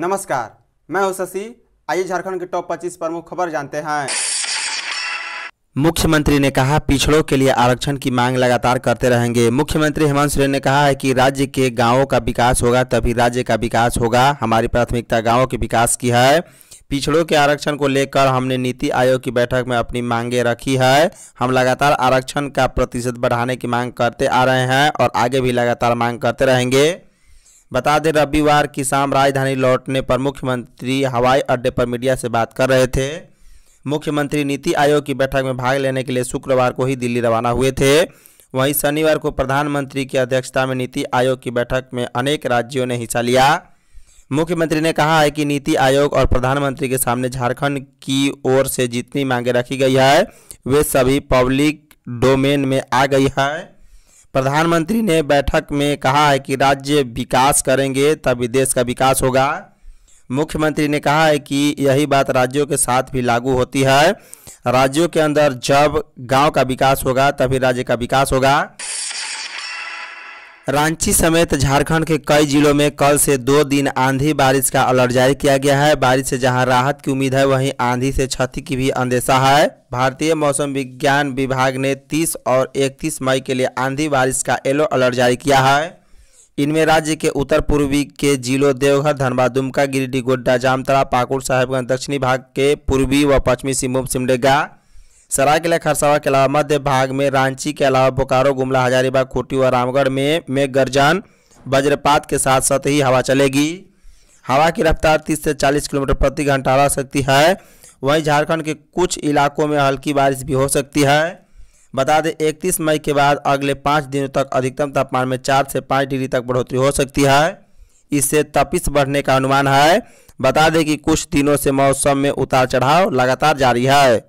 नमस्कार मैं हूं शशि आइए झारखंड के टॉप 25 प्रमुख खबर जानते हैं मुख्यमंत्री ने कहा पिछड़ों के लिए आरक्षण की मांग लगातार करते रहेंगे मुख्यमंत्री हेमंत सोरेन ने कहा है कि राज्य के गांवों का विकास होगा तभी राज्य का विकास होगा हमारी प्राथमिकता गाँव के विकास की है पिछड़ों के आरक्षण को लेकर हमने नीति आयोग की बैठक में अपनी मांगे रखी है हम लगातार आरक्षण का प्रतिशत बढ़ाने की मांग करते आ रहे हैं और आगे भी लगातार मांग करते रहेंगे बता दें रविवार की शाम राजधानी लौटने पर मुख्यमंत्री हवाई अड्डे पर मीडिया से बात कर रहे थे मुख्यमंत्री नीति आयोग की बैठक में भाग लेने के लिए शुक्रवार को ही दिल्ली रवाना हुए थे वहीं शनिवार को प्रधानमंत्री की अध्यक्षता में नीति आयोग की बैठक में अनेक राज्यों ने हिस्सा लिया मुख्यमंत्री ने कहा है कि नीति आयोग और प्रधानमंत्री के सामने झारखंड की ओर से जितनी मांगे रखी गई है वे सभी पब्लिक डोमेन में आ गई है प्रधानमंत्री ने बैठक में कहा है कि राज्य विकास करेंगे तभी देश का विकास होगा मुख्यमंत्री ने कहा है कि यही बात राज्यों के साथ भी लागू होती है राज्यों के अंदर जब गांव का विकास होगा तभी राज्य का विकास होगा रांची समेत झारखंड के कई जिलों में कल से दो दिन आंधी बारिश का अलर्ट जारी किया गया है बारिश से जहां राहत की उम्मीद है वहीं आंधी से क्षति की भी अंदेशा है भारतीय मौसम विज्ञान विभाग ने 30 और 31 मई के लिए आंधी बारिश का येलो अलर्ट जारी किया है इनमें राज्य के उत्तर पूर्वी के जिलों देवघर धनबाद दुमका गिरिडीह गोड्डा जामतरा पाकुड़ साहेबगंज दक्षिणी भाग के पूर्वी व पश्चिमी सिंहभूम सिमडेगा सरायकेला खरसावा के अलावा मध्य भाग में रांची के अलावा बोकारो गुमला हजारीबाग खूटी व रामगढ़ में मेघ गर्जन वज्रपात के साथ साथ ही हवा चलेगी हवा की रफ्तार 30 से 40 किलोमीटर प्रति घंटा रह सकती है वहीं झारखंड के कुछ इलाकों में हल्की बारिश भी हो सकती है बता दें इकतीस मई के बाद अगले पाँच दिनों तक अधिकतम तापमान में चार से पाँच डिग्री तक बढ़ोतरी हो सकती है इससे तपिश बढ़ने का अनुमान है बता दें कि कुछ दिनों से मौसम में उतार चढ़ाव लगातार जारी है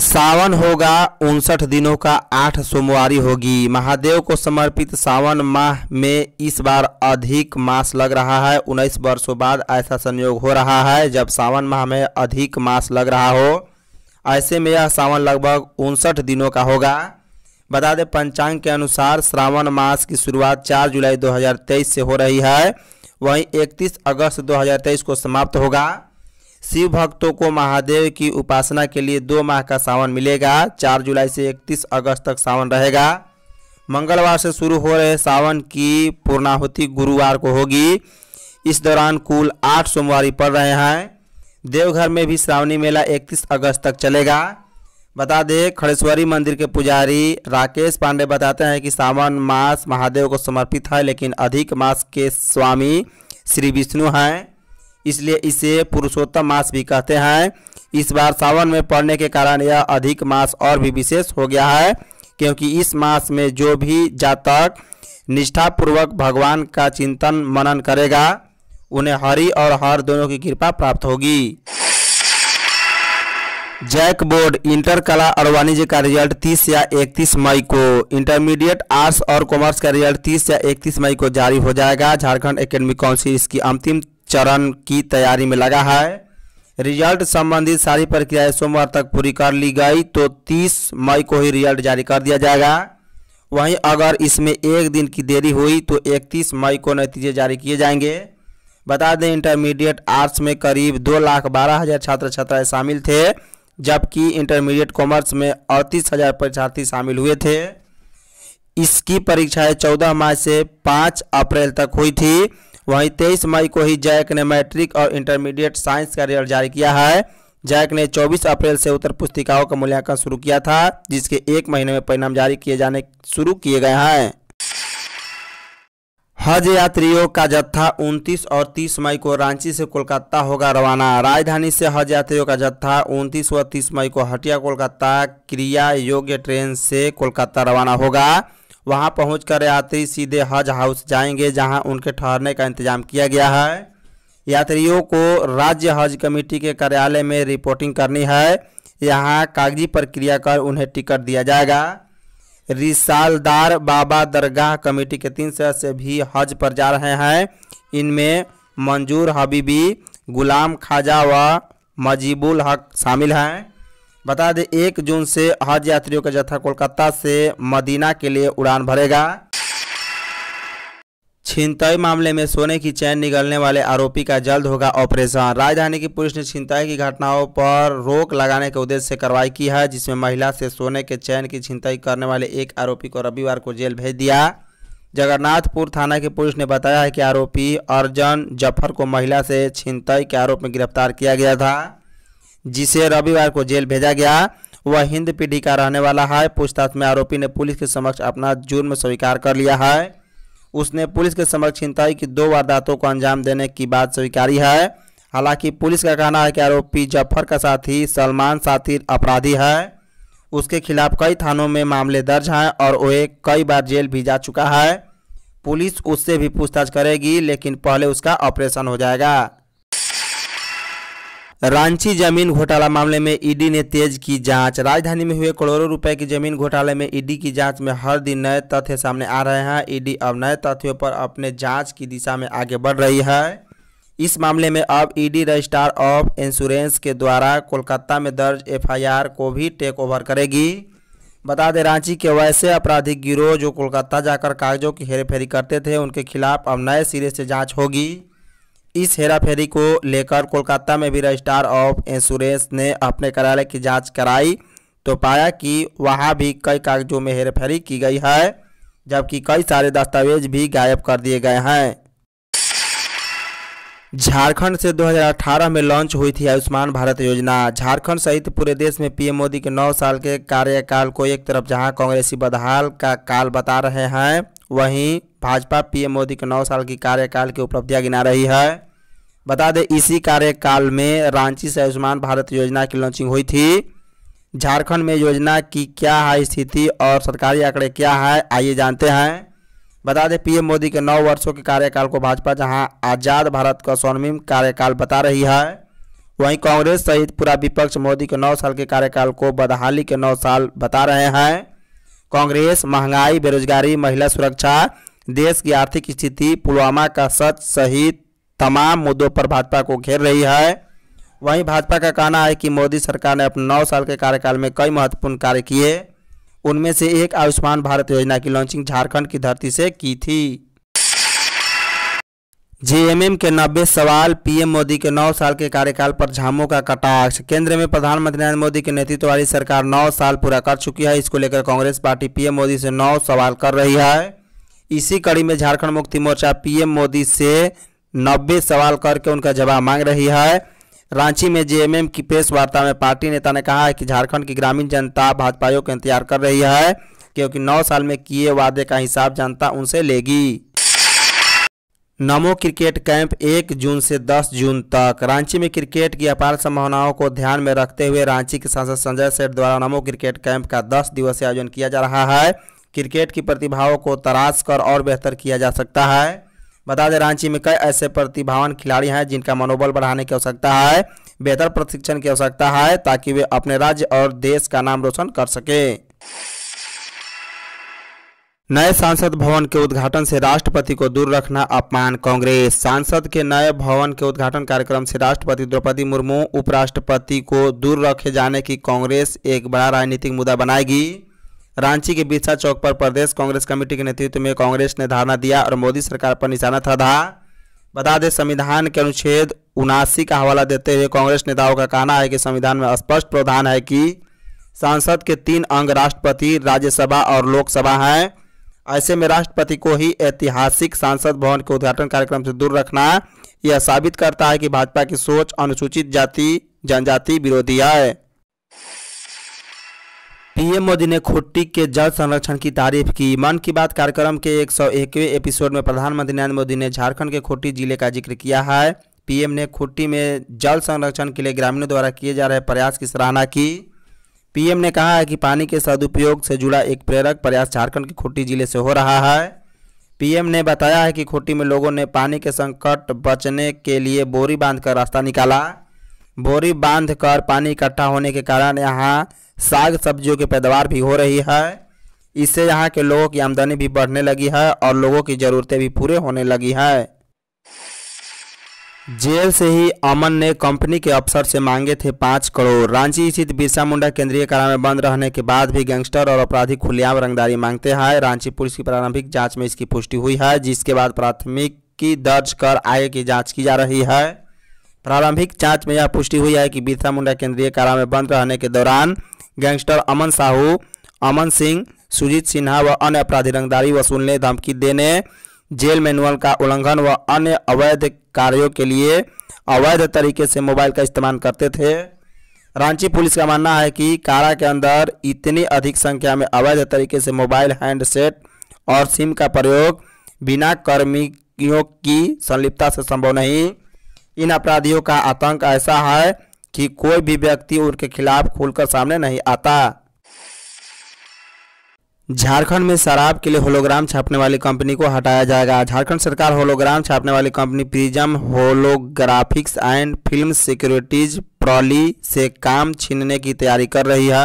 सावन होगा उनसठ दिनों का आठ सोमवारी होगी महादेव को समर्पित सावन माह में इस बार अधिक मास लग रहा है उन्नीस वर्षों बाद ऐसा संयोग हो रहा है जब सावन माह में अधिक मास लग रहा हो ऐसे में यह सावन लगभग उनसठ दिनों का होगा बता दें पंचांग के अनुसार श्रावण मास की शुरुआत 4 जुलाई 2023 से हो रही है वहीं 31 अगस्त 2023 को समाप्त होगा शिव भक्तों को महादेव की उपासना के लिए दो माह का सावन मिलेगा चार जुलाई से इकतीस अगस्त तक सावन रहेगा मंगलवार से शुरू हो रहे सावन की पूर्णाहुति गुरुवार को होगी इस दौरान कुल आठ सोमवारी पड़ रहे हैं देवघर में भी श्रावणी मेला 31 अगस्त तक चलेगा बता दें खड़ेश्वरी मंदिर के पुजारी राकेश पांडे बताते हैं कि सावन मास महादेव को समर्पित है लेकिन अधिक मास के स्वामी श्री विष्णु हैं इसलिए इसे पुरुषोत्तम मास भी कहते हैं इस बार सावन में पड़ने के कारण यह अधिक मास और भी विशेष हो गया है क्योंकि इस मास में जो भी जातक निष्ठापूर्वक भगवान का चिंतन मनन करेगा उन्हें हरि और हर दोनों की कृपा प्राप्त होगी जैक बोर्ड इंटर कला और वाणिज्य का रिजल्ट 30 या 31 मई को इंटरमीडिएट आर्ट्स और कॉमर्स का रिजल्ट 30 या 31 मई को जारी हो जाएगा झारखंड एकेडमिक काउंसिल इसकी अंतिम चरण की तैयारी में लगा है रिजल्ट संबंधित सारी प्रक्रियाएं सोमवार तक पूरी कर ली गई तो 30 मई को ही रिजल्ट जारी कर दिया जाएगा वहीं अगर इसमें एक दिन की देरी हुई तो 31 मई को नतीजे जारी किए जाएंगे बता दें इंटरमीडिएट आर्ट्स में करीब दो लाख बारह हज़ार छात्र छात्राएँ शामिल थे जबकि इंटरमीडिएट कॉमर्स में अड़तीस हज़ार परीक्षार्थी शामिल हुए थे इसकी परीक्षाएँ चौदह मार्च से पाँच अप्रैल तक हुई थी वहीं तेईस मई को ही जैक ने मैट्रिक और इंटरमीडिएट साइंस का रिजल्ट जारी किया है जैक ने 24 अप्रैल से उत्तर पुस्तिकाओं का मूल्यांकन शुरू किया था जिसके एक महीने में परिणाम जारी किए जाने शुरू किए गए हैं हज यात्रियों का जत्था 29 और 30 मई को रांची से कोलकाता होगा रवाना राजधानी से हज यात्रियों का जत्था 29 व 30 मई को हटिया कोलकाता क्रिया योग्य ट्रेन से कोलकाता रवाना होगा वहां पहुंचकर यात्री सीधे हज हाउस जाएंगे जहां उनके ठहरने का इंतजाम किया गया है यात्रियों को राज्य हज कमेटी के कार्यालय में रिपोर्टिंग करनी है यहाँ कागजी प्रक्रिया कर उन्हें टिकट दिया जाएगा रिसालदार बाबा दरगाह कमेटी के तीन सदस्य भी हज पर जा रहे हैं इनमें मंजूर हबीबी गुलाम खाजा व मजीबुल हक शामिल हैं बता दें एक जून से हज यात्रियों का जत्था कोलकाता से मदीना के लिए उड़ान भरेगा छिनताई मामले में सोने की चैन निकलने वाले आरोपी का जल्द होगा ऑपरेशन राजधानी की पुलिस ने छिनताई की घटनाओं पर रोक लगाने के उद्देश्य से कार्रवाई की है जिसमें महिला से सोने के चैन की छिनताई करने वाले एक आरोपी को रविवार को जेल भेज दिया जगन्नाथपुर थाना की पुलिस ने बताया है कि आरोपी अर्जन जफर को महिला से छिनताई के आरोप में गिरफ्तार किया गया था जिसे रविवार को जेल भेजा गया वह हिंद पीढ़ी का रहने वाला है पूछताछ में आरोपी ने पुलिस के समक्ष अपना जुर्म स्वीकार कर लिया है उसने पुलिस के समक्ष चिंताई की दो वारदातों को अंजाम देने की बात स्वीकारी है हालांकि पुलिस का कहना है कि आरोपी जफर का साथी सलमान साथी अपराधी है उसके खिलाफ कई थानों में मामले दर्ज हैं और वह कई बार जेल भी जा चुका है पुलिस उससे भी पूछताछ करेगी लेकिन पहले उसका ऑपरेशन हो जाएगा रांची जमीन घोटाला मामले में ईडी ने तेज की जांच राजधानी में हुए करोड़ों रुपए की जमीन घोटाले में ईडी की जांच में हर दिन नए तथ्य सामने आ रहे हैं ईडी अब नए तथ्यों पर अपने जांच की दिशा में आगे बढ़ रही है इस मामले में अब ईडी रजिस्ट्रार ऑफ इंश्योरेंस के द्वारा कोलकाता में दर्ज एफ को भी टेक ओवर करेगी बता दें रांची के वैसे आपराधिक गिरोह जो कोलकाता जाकर कागजों की हेरे करते थे उनके खिलाफ अब नए सिरे से जाँच होगी इस हेराफेरी को लेकर कोलकाता में भी रजिस्ट्रार ऑफ इंश्योरेंस ने अपने कार्यालय की जांच कराई तो पाया कि वहाँ भी कई कागजों में हेराफेरी की गई है जबकि कई सारे दस्तावेज भी गायब कर दिए गए हैं झारखंड से 2018 में लॉन्च हुई थी आयुष्मान भारत योजना झारखंड सहित पूरे देश में पीएम मोदी के 9 साल के कार्यकाल को एक तरफ जहां कांग्रेसी बदहाल का काल बता रहे हैं वहीं भाजपा पीएम मोदी के 9 साल की कार्यकाल की उपलब्धियां गिना रही है बता दें इसी कार्यकाल में रांची से आयुष्मान भारत योजना की लॉन्चिंग हुई थी झारखंड में योजना की क्या है स्थिति और सरकारी आंकड़े क्या है आइए जानते हैं बता दें पीएम मोदी के नौ वर्षों के कार्यकाल को भाजपा जहां आज़ाद भारत का स्वर्णिम कार्यकाल बता रही है वहीं कांग्रेस सहित पूरा विपक्ष मोदी के नौ साल के कार्यकाल को बदहाली के नौ साल बता रहे हैं कांग्रेस महंगाई बेरोजगारी महिला सुरक्षा देश की आर्थिक स्थिति पुलवामा का सच सहित तमाम मुद्दों पर भाजपा को घेर रही है वहीं भाजपा का कहना है कि मोदी सरकार ने अपने नौ साल के कार्यकाल में कई महत्वपूर्ण कार्य किए उनमें से एक आयुष्मान भारत योजना की लॉन्चिंग झारखंड की धरती से की थी जेएमएम के नब्बे सवाल पीएम मोदी के नौ साल के कार्यकाल पर झामों का कटाक्ष केंद्र में प्रधानमंत्री नरेंद्र मोदी के नेतृत्व वाली सरकार नौ साल पूरा कर चुकी है इसको लेकर कांग्रेस पार्टी पीएम मोदी से नौ सवाल कर रही है इसी कड़ी में झारखंड मुक्ति मोर्चा पीएम मोदी से नब्बे सवाल करके उनका जवाब मांग रही है रांची में जेएमएम की प्रेस वार्ता में पार्टी नेता ने कहा है कि झारखंड की ग्रामीण जनता भाजपा को इंतजार कर रही है क्योंकि नौ साल में किए वादे का हिसाब जनता उनसे लेगी नमो क्रिकेट कैंप एक जून से दस जून तक रांची में क्रिकेट की अपार संभावनाओं को ध्यान में रखते हुए रांची के सांसद संजय सेठ द्वारा नमो क्रिकेट कैंप का दस दिवसीय आयोजन किया जा रहा है क्रिकेट की प्रतिभाओं को तराश कर और बेहतर किया जा सकता है बता दें रांची में कई ऐसे प्रतिभावान खिलाड़ी हैं जिनका मनोबल बढ़ाने की आवश्यकता है बेहतर प्रशिक्षण की आवश्यकता है ताकि वे अपने राज्य और देश का नाम रोशन कर सके नए सांसद भवन के उद्घाटन से राष्ट्रपति को दूर रखना अपमान कांग्रेस सांसद के नए भवन के उद्घाटन कार्यक्रम से राष्ट्रपति द्रौपदी मुर्मू उपराष्ट्रपति को दूर रखे जाने की कांग्रेस एक बड़ा राजनीतिक मुद्दा बनाएगी रांची के बिरसा चौक पर प्रदेश कांग्रेस कमेटी के नेतृत्व में कांग्रेस ने धरना दिया और मोदी सरकार पर निशाना साधा बता दें संविधान के अनुच्छेद उनासी का हवाला देते हुए कांग्रेस नेताओं का कहना है कि संविधान में स्पष्ट प्रावधान है कि सांसद के तीन अंग राष्ट्रपति राज्यसभा और लोकसभा हैं ऐसे में राष्ट्रपति को ही ऐतिहासिक सांसद भवन के उद्घाटन कार्यक्रम से दूर रखना यह साबित करता है कि भाजपा की सोच अनुसूचित जाति जनजाति विरोधी है पीएम मोदी ने खुट्टी के जल संरक्षण की तारीफ की मन की बात कार्यक्रम के एक सौ एपिसोड में प्रधानमंत्री नरेंद्र मोदी ने झारखंड के खुट्टी जिले का जिक्र किया है पीएम ने खुट्टी में जल संरक्षण के लिए ग्रामीणों द्वारा किए जा रहे प्रयास की सराहना की पीएम ने कहा है कि पानी के सदुपयोग से जुड़ा एक प्रेरक प्रयास झारखंड के खुट्टी जिले से हो रहा है पीएम ने बताया है कि खुट्टी में लोगों ने पानी के संकट बचने के लिए बोरी बांधकर रास्ता निकाला बोरी बांधकर पानी इकट्ठा होने के कारण यहाँ साग सब्जियों की पैदावार भी हो रही है इससे यहाँ के लोगों की आमदनी भी बढ़ने लगी है और लोगों की ज़रूरतें भी पूरे होने लगी है जेल से ही अमन ने कंपनी के अफसर से मांगे थे पाँच करोड़ रांची स्थित बिरसा मुंडा केंद्रीय कारा में बंद रहने के बाद भी गैंगस्टर और अपराधी खुलेआम रंगदारी मांगते हैं रांची पुलिस की प्रारंभिक जांच में इसकी पुष्टि हुई है जिसके बाद प्राथमिकी दर्ज कर आगे की जांच की जा रही है प्रारंभिक जांच में यह पुष्टि हुई है कि बिरसा मुंडा केंद्रीय कारा में बंद रहने के दौरान गैंगस्टर अमन साहू अमन सिंह सुजीत सिन्हा व अन्य अपराधी रंगदारी वसूलने धमकी देने जेल मैनुअल का उल्लंघन व अन्य अवैध कार्यों के लिए अवैध तरीके से मोबाइल का इस्तेमाल करते थे रांची पुलिस का मानना है कि कारा के अंदर इतनी अधिक संख्या में अवैध तरीके से मोबाइल हैंडसेट और सिम का प्रयोग बिना कर्मियों की संलिप्तता से संभव नहीं इन अपराधियों का आतंक ऐसा है कि कोई भी व्यक्ति उनके खिलाफ खुलकर सामने नहीं आता झारखंड में शराब के लिए होलोग्राम छापने वाली कंपनी को हटाया जाएगा झारखंड सरकार होलोग्राम छापने वाली company Prism Holographics and Film Securities प्रॉली से काम छीनने की तैयारी कर रही है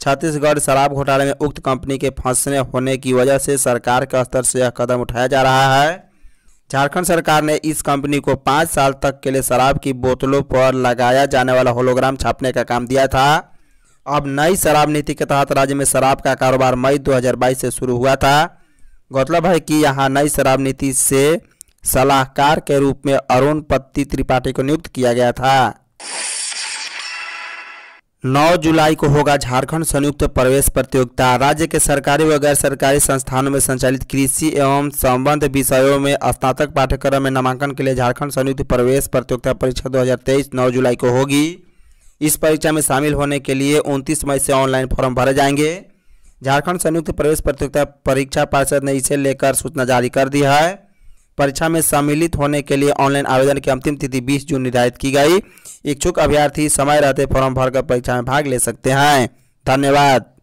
छत्तीसगढ़ शराब घोटाले में उक्त कंपनी के फंसने होने की वजह से सरकार के स्तर से यह कदम उठाया जा रहा है झारखंड सरकार ने इस कंपनी को पाँच साल तक के लिए शराब की बोतलों पर लगाया जाने वाला होलोग्राम छापने का काम दिया था अब नई शराब नीति के तहत राज्य में शराब का कारोबार मई 2022 से शुरू हुआ था गौरतलब है कि यहाँ नई शराब नीति से सलाहकार के रूप में अरुण पत्ती त्रिपाठी को नियुक्त किया गया था 9 जुलाई को होगा झारखंड संयुक्त प्रवेश प्रतियोगिता राज्य के सरकारी व गैर सरकारी संस्थानों में संचालित कृषि एवं संबंध विषयों में स्नातक पाठ्यक्रम में नामांकन के लिए झारखंड संयुक्त प्रवेश प्रतियोगिता परीक्षा 2023 9 जुलाई को होगी इस परीक्षा में शामिल होने के लिए 29 मई से ऑनलाइन फॉर्म भरे जाएंगे झारखंड संयुक्त प्रवेश प्रतियोगिता परीक्षा पार्षद ने इसे लेकर सूचना जारी कर दी है परीक्षा में सम्मिलित होने के लिए ऑनलाइन आवेदन की अंतिम तिथि 20 जून निर्धारित की गई इच्छुक अभ्यर्थी समय रहते फॉर्म भरकर परीक्षा में भाग ले सकते हैं धन्यवाद